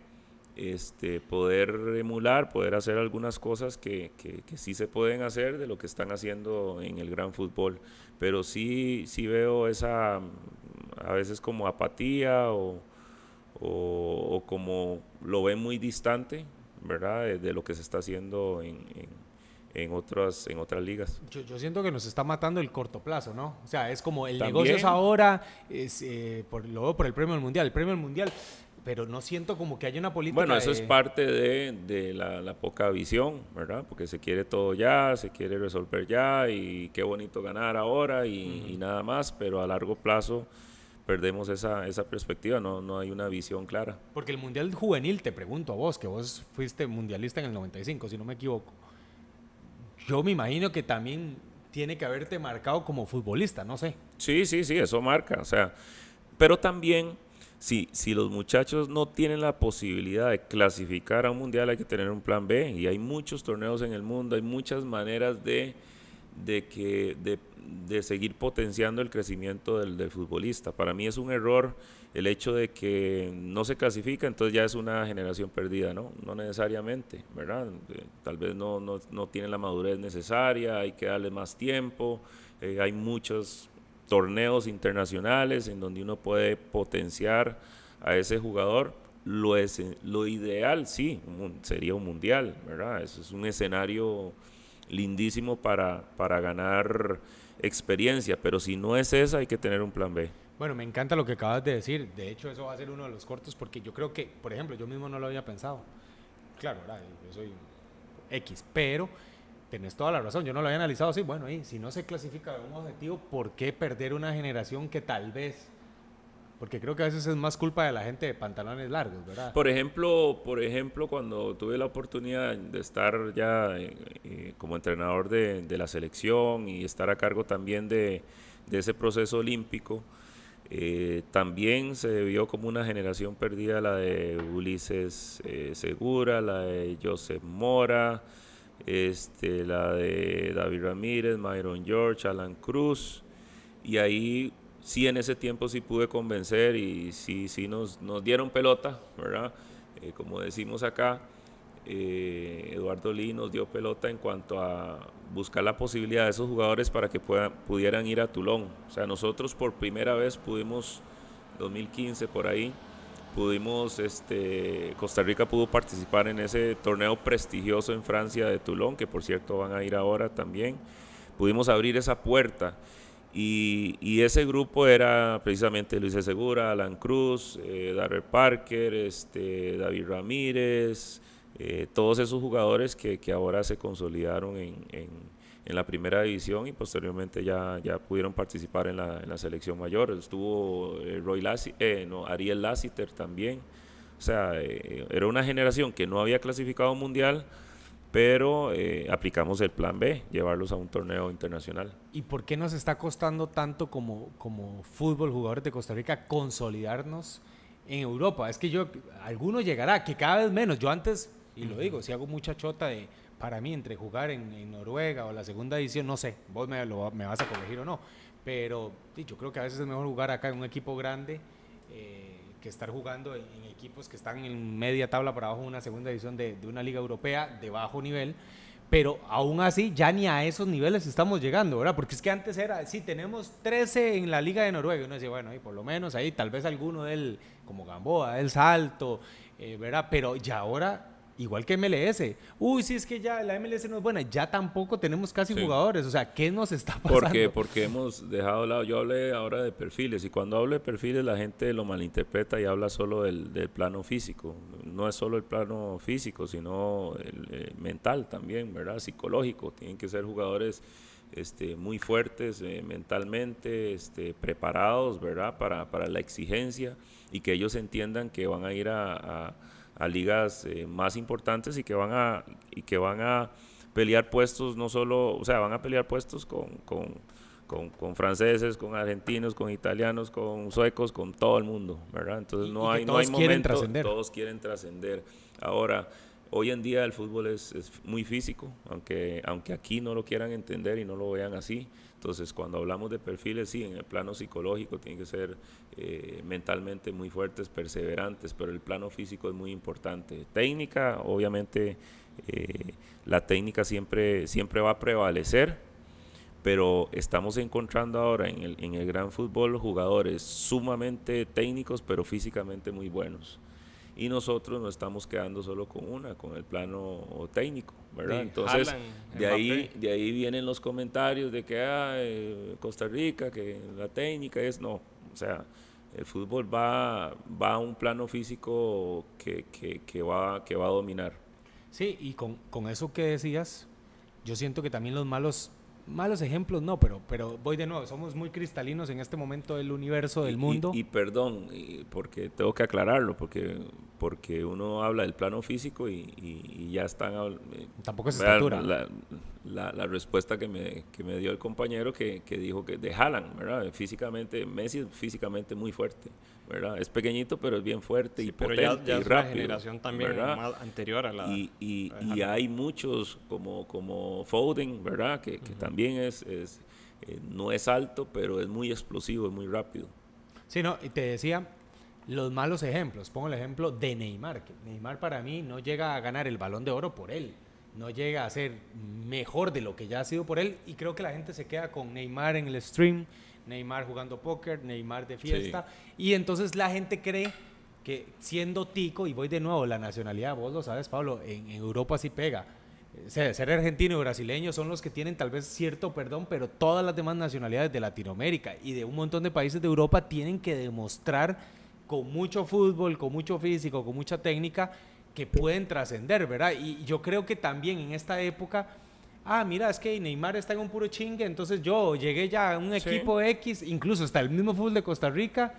este, poder emular, poder hacer algunas cosas que, sí se pueden hacer de lo que están haciendo en el gran fútbol. Pero sí, sí veo esa a veces como apatía o, como lo ve muy distante, ¿verdad? De, lo que se está haciendo en, en en otras, en otras ligas. Yo, siento que nos está matando el corto plazo, ¿no? O sea, es como el negocio es ahora, es, eh, por, por el premio del mundial, el premio del mundial, pero no siento como que haya una política. Bueno, eso es parte de, la, poca visión, ¿verdad? Porque se quiere todo ya, se quiere resolver ya y qué bonito ganar ahora y, y nada más, pero a largo plazo perdemos esa, esa perspectiva, no, no hay una visión clara. Porque el Mundial Juvenil, te pregunto a vos, que vos fuiste mundialista en el 95, si no me equivoco yo me imagino que también tiene que haberte marcado como futbolista, no sé. Sí, sí, sí, eso marca. O sea, pero también, si, si los muchachos no tienen la posibilidad de clasificar a un mundial, hay que tener un plan B. Y hay muchos torneos en el mundo, hay muchas maneras de de, que, de, de seguir potenciando el crecimiento del, futbolista. Para mí es un error el hecho de que no se clasifica, entonces ya es una generación perdida, ¿no? No necesariamente, ¿verdad? Eh, tal vez no, no, no la madurez necesaria, hay que darle más tiempo, eh, hay muchos torneos internacionales en donde uno puede potenciar a ese jugador. Lo, es, lo ideal, sí, sería un mundial, ¿verdad? Eso es un escenario lindísimo para, para ganar experiencia, pero si no es esa hay que tener un plan B. Bueno, me encanta lo que acabas de decir, de hecho eso va a ser uno de los cortos porque yo creo que, por ejemplo, yo mismo no lo había pensado, claro, yo soy X, pero tenés toda la razón, yo no lo había analizado así, bueno, y si no se clasifica de un objetivo, ¿por qué perder una generación que tal vez porque creo que a veces es más culpa de la gente de pantalones largos, ¿verdad? Por ejemplo, por ejemplo cuando tuve la oportunidad de estar ya eh, eh, como entrenador de, la selección y estar a cargo también de, ese proceso olímpico, eh, también se vio como una generación perdida la de Ulises Segura, la de Joseph Mora, este, la de David Ramírez, Myron George, Alan Cruz, y ahí sí en ese tiempo sí pude convencer y sí, sí nos, nos dieron pelota, ¿verdad? Eh, como decimos acá, eh, Eduardo Lee nos dio pelota en cuanto a buscar la posibilidad de esos jugadores para que pudieran ir a Tulón. O sea, nosotros por primera vez pudimos, 2015 por ahí, pudimos, este, Costa Rica pudo participar en ese torneo prestigioso en Francia de Toulon, que por cierto van a ir ahora también. Pudimos abrir esa puerta. Y, ese grupo era precisamente Luis Segura, Alan Cruz, eh, Darrell Parker, este, David Ramírez, eh, todos esos jugadores que, ahora se consolidaron en, la primera división y posteriormente ya, ya pudieron participar en la, selección mayor. Estuvo eh, Roy no, Ariel Lassiter también. O sea, era una generación que no había clasificado mundial pero eh, aplicamos el plan B, llevarlos a un torneo internacional. ¿Y por qué nos está costando tanto como, como fútbol, jugadores de Costa Rica, consolidarnos en Europa? Es que yo, alguno llegará, que cada vez menos. Yo antes, y lo digo, si hago mucha chota de, para mí, entre jugar en, Noruega o la segunda edición, no sé, vos me, lo, me vas a corregir o no, pero yo creo que a veces es mejor jugar acá en un equipo grande. Eh, que estar jugando en, equipos que están en media tabla para abajo de una segunda división de, una liga europea de bajo nivel pero aún así ya ni a esos niveles estamos llegando, ¿verdad? Porque es que antes era, sí, tenemos 13 en la Liga de Noruega, uno decía, bueno, ahí por lo menos ahí tal vez alguno del, como Gamboa, del Salto, eh, ¿verdad? Pero ya ahora Igual que MLS. Uy, si es que ya la MLS no es buena. Ya tampoco tenemos casi jugadores. O sea, ¿qué nos está pasando? Porque, porque hemos dejado de lado. Yo hablé ahora de perfiles. Y cuando hablo de perfiles, la gente lo malinterpreta y habla solo del, plano físico. No es solo el plano físico, sino el, eh, mental también, ¿verdad? Psicológico. Tienen que ser jugadores este, muy fuertes eh, mentalmente, este, preparados, ¿verdad? Para, la exigencia y que ellos entiendan que van a ir a a ligas eh, más importantes y que van a y que van a pelear puestos no solo, o sea, van a pelear puestos con, con, con, franceses, con argentinos, con italianos, con suecos, con todo el mundo, ¿verdad? Entonces no hay no hay momento, todos quieren trascender. Ahora Hoy en día el fútbol es, muy físico, aunque, aunque aquí no lo quieran entender y no lo vean así. Entonces, cuando hablamos de perfiles, sí, en el plano psicológico tienen que ser eh, mentalmente muy fuertes, perseverantes, pero el plano físico es muy importante. Técnica, obviamente, eh, la técnica siempre, siempre va a prevalecer, pero estamos encontrando ahora en el, en el gran fútbol jugadores sumamente técnicos, pero físicamente muy buenos y nosotros nos estamos quedando solo con una, con el plano técnico, ¿verdad? Entonces, de, ahí, de ahí vienen los comentarios de que ah, eh, Costa Rica, que la técnica es no, o sea, el fútbol va, va a un plano físico que, va, que va a dominar. Sí, y con eso que decías, yo siento que también los malos malos ejemplos no, pero, pero voy de nuevo, somos muy cristalinos en este momento del universo, del mundo. Y, perdón, porque tengo que aclararlo, porque, porque uno habla del plano físico y, ya están... Eh, Tampoco es estatura la, respuesta que me, que me, dio el compañero que, que dijo que de Haaland, ¿verdad? Físicamente, Messi es físicamente muy fuerte, ¿verdad? Es pequeñito, pero es bien fuerte y pero potente ya, y rápido. generación también anterior a la. Y, y, hay muchos como, como Foden, ¿verdad? Que, que también es, es eh, no es alto, pero es muy explosivo, es muy rápido. Sí, no, y te decía, los malos ejemplos. Pongo el ejemplo de Neymar. Que Neymar para mí no llega a ganar el balón de oro por él no llega a ser mejor de lo que ya ha sido por él. Y creo que la gente se queda con Neymar en el stream, Neymar jugando póker, Neymar de fiesta. Y entonces la gente cree que siendo tico, y voy de nuevo, la nacionalidad, vos lo sabes, Pablo, en, Europa sí pega. Eh, ser argentino y brasileño son los que tienen tal vez cierto perdón, pero todas las demás nacionalidades de Latinoamérica y de un montón de países de Europa tienen que demostrar con mucho fútbol, con mucho físico, con mucha técnica, que pueden trascender, ¿verdad? Y yo creo que también en esta época, ah, mira, es que Neymar está en un puro chingue, entonces yo llegué ya a un equipo X, incluso hasta el mismo fútbol de Costa Rica,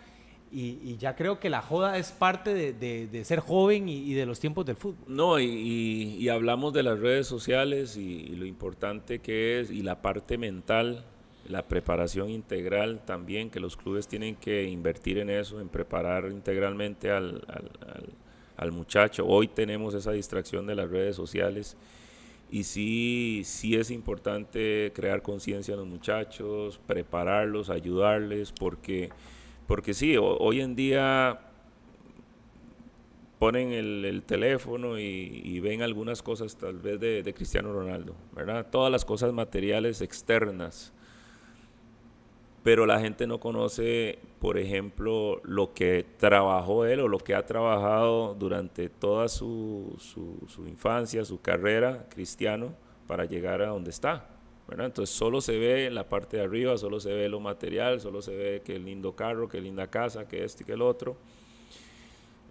y, ya creo que la joda es parte de, ser joven y, de los tiempos del fútbol. No, y, hablamos de las redes sociales y, lo importante que es, y la parte mental, la preparación integral también, que los clubes tienen que invertir en eso, en preparar integralmente al al muchacho. Hoy tenemos esa distracción de las redes sociales y sí, sí es importante crear conciencia en los muchachos, prepararlos, ayudarles, porque, porque sí, hoy en día ponen el, teléfono y, ven algunas cosas tal vez de, Cristiano Ronaldo, ¿verdad? Todas las cosas materiales externas pero la gente no conoce, por ejemplo, lo que trabajó él o lo que ha trabajado durante toda su, infancia, su carrera cristiano, para llegar a donde está. Entonces solo se ve la parte de arriba, solo se ve lo material, solo se ve qué lindo carro, qué linda casa, qué este y qué el otro.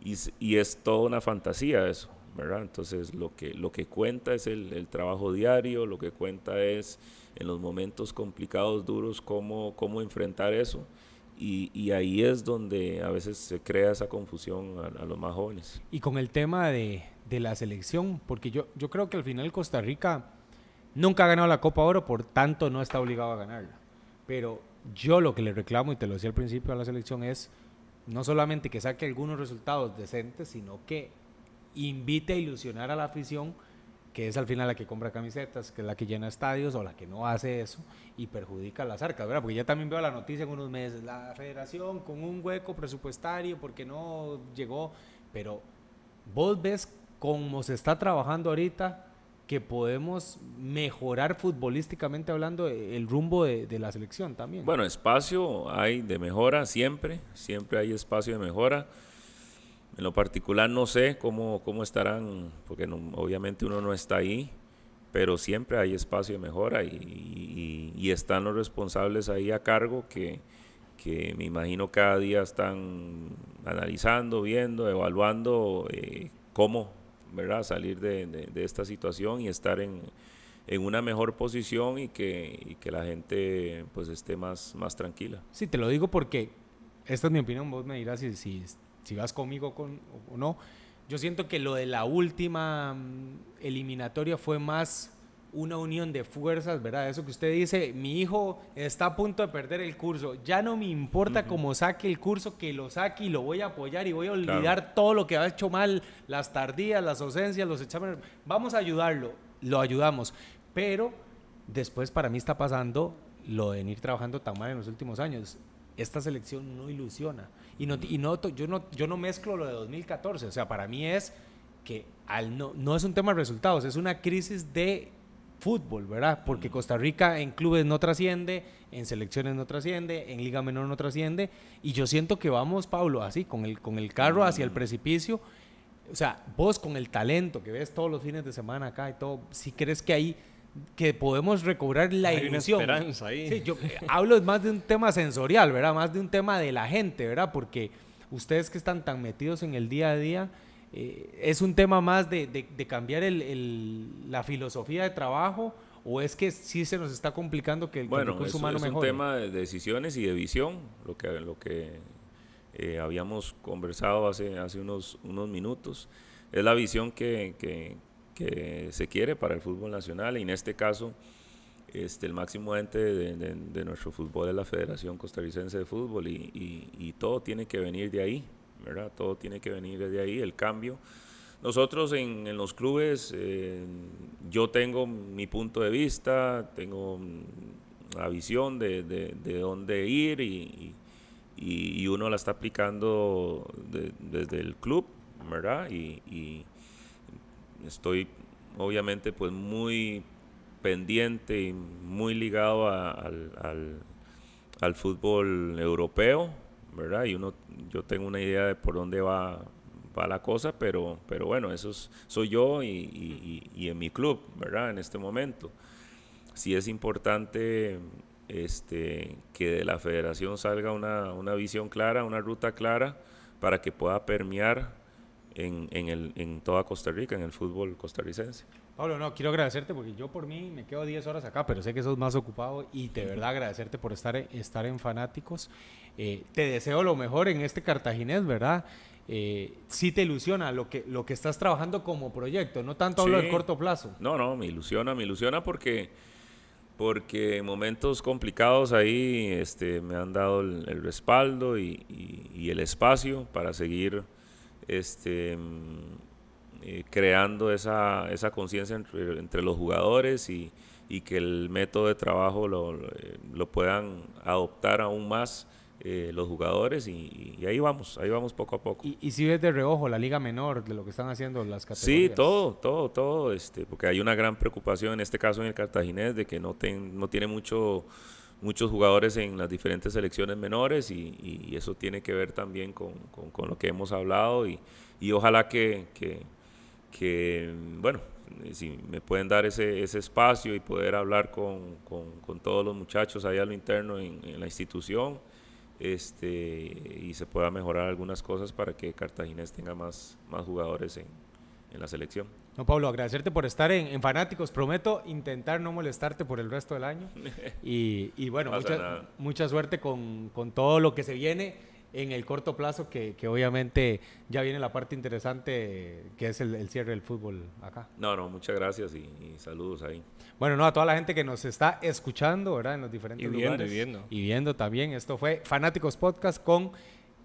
Y, y es toda una fantasía eso. Entonces lo que, lo que cuenta es el, trabajo diario, lo que cuenta es en los momentos complicados, duros, cómo, cómo enfrentar eso. Y, ahí es donde a veces se crea esa confusión a, a los más jóvenes. Y con el tema de, de, la selección, porque yo, yo creo que al final Costa Rica nunca ha ganado la Copa Oro, por tanto no está obligado a ganarla. Pero yo lo que le reclamo, y te lo decía al principio a la selección, es no solamente que saque algunos resultados decentes, sino que invite a ilusionar a la afición, que es al final la que compra camisetas, que es la que llena estadios o la que no hace eso y perjudica a las arcas, ¿verdad? Porque ya también veo la noticia en unos meses, la federación con un hueco presupuestario porque no llegó, pero vos ves cómo se está trabajando ahorita que podemos mejorar futbolísticamente hablando el rumbo de, la selección también. Bueno, espacio hay de mejora siempre, siempre hay espacio de mejora. En lo particular no sé cómo, cómo estarán, porque obviamente uno no está ahí, pero siempre hay espacio de mejora y, están los responsables ahí a cargo que, que, me imagino cada día están analizando, viendo, evaluando eh, cómo ¿verdad? salir de, de, esta situación y estar en, en una mejor posición y que, que, la gente pues esté más, más tranquila. Sí, te lo digo porque esta es mi opinión, vos me dirás si, si, si vas conmigo o no, yo siento que lo de la última mm, eliminatoria fue más una unión de fuerzas, ¿verdad? Eso que usted dice, mi hijo está a punto de perder el curso, ya no me importa cómo saque el curso, que lo saque y lo voy a apoyar y voy a olvidar todo lo que ha hecho mal, las tardías, las ausencias, los exámenes, vamos a ayudarlo, lo ayudamos, pero después para mí está pasando lo de venir trabajando tan mal en los últimos años, esta selección no ilusiona. Y, no, y no, yo, no, yo no mezclo lo de 2014, o sea, para mí es que al no, no es un tema de resultados, es una crisis de fútbol, ¿verdad? Porque Costa Rica en clubes no trasciende, en selecciones no trasciende, en liga menor no trasciende, y yo siento que vamos, Pablo, así, con el, con el carro hacia el precipicio. O sea, vos con el talento que ves todos los fines de semana acá y todo, si crees que ahí... Hay que podemos recobrar la Hay Una esperanza ahí. Sí, yo eh, hablo más de un tema sensorial, ¿verdad? Más de un tema de la gente, ¿verdad? Porque ustedes que están tan metidos en el día a día, eh, ¿es un tema más de, de, cambiar el, la filosofía de trabajo o es que sí se nos está complicando que el bueno, recurso humano Bueno, es un tema de decisiones y de visión, lo que, lo que eh, habíamos conversado hace, hace unos, unos minutos. Es la visión que, que, que se quiere para el fútbol nacional y en este caso este, el máximo ente de, nuestro fútbol es la Federación Costarricense de Fútbol y, todo tiene que venir de ahí, ¿verdad? Todo tiene que venir de ahí, el cambio. Nosotros en, los clubes, eh, yo tengo mi punto de vista, tengo la visión de, de dónde ir y, y, uno la está aplicando desde el club, ¿verdad? y estoy obviamente pues muy pendiente y muy ligado al, fútbol europeo, ¿verdad? Y uno, yo tengo una idea de por dónde va, la cosa, pero, pero bueno, eso soy yo y, en mi club, ¿verdad? En este momento. Sí es importante este, que de la federación salga una, una visión clara, una ruta clara, para que pueda permear en, el, en toda Costa Rica, en el fútbol costarricense. Pablo, no, quiero agradecerte porque yo por mí me quedo 10 horas acá, pero sé que sos más ocupado y de verdad agradecerte por estar, estar en Fanáticos. Eh, te deseo lo mejor en este cartaginés, ¿verdad? Eh, sí te ilusiona lo que, lo que estás trabajando como proyecto, no tanto hablo del corto plazo. No, no, me ilusiona, me ilusiona porque, porque momentos complicados ahí este, me han dado el, respaldo y, y el espacio para seguir este, mm, eh, creando esa, esa conciencia entre, los jugadores y, que el método de trabajo lo, eh, puedan adoptar aún más. Eh, los jugadores y, ahí vamos, ahí vamos poco a poco. ¿Y, si ves de reojo la liga menor, de lo que están haciendo las categorías? Sí, todo, todo, todo, este, porque hay una gran preocupación en este caso en el cartaginés de que no, ten, no tiene mucho muchos jugadores en las diferentes selecciones menores y, eso tiene que ver también con, lo que hemos hablado y, y ojalá que, que, bueno, si me pueden dar ese, ese espacio y poder hablar con, todos los muchachos allá a lo interno en, la institución este, y se pueda mejorar algunas cosas para que Cartaginés tenga más, más jugadores en la selección. No, Pablo, agradecerte por estar en, Fanáticos. Prometo intentar no molestarte por el resto del año. Y, bueno, mucha, suerte con, todo lo que se viene en el corto plazo, que, obviamente ya viene la parte interesante, que es el, cierre del fútbol acá. No, no, muchas gracias y, saludos ahí. Bueno, no, a toda la gente que nos está escuchando, ¿verdad? En los diferentes y viendo, Y viendo. Y viendo también. Esto fue Fanáticos Podcast con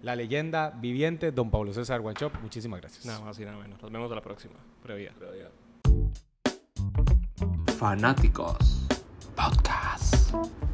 la leyenda viviente, don Pablo César Guanchop. Muchísimas gracias. Nada más y nada menos. Nos vemos a la próxima. Previa. Previa. Fanáticos Podcast.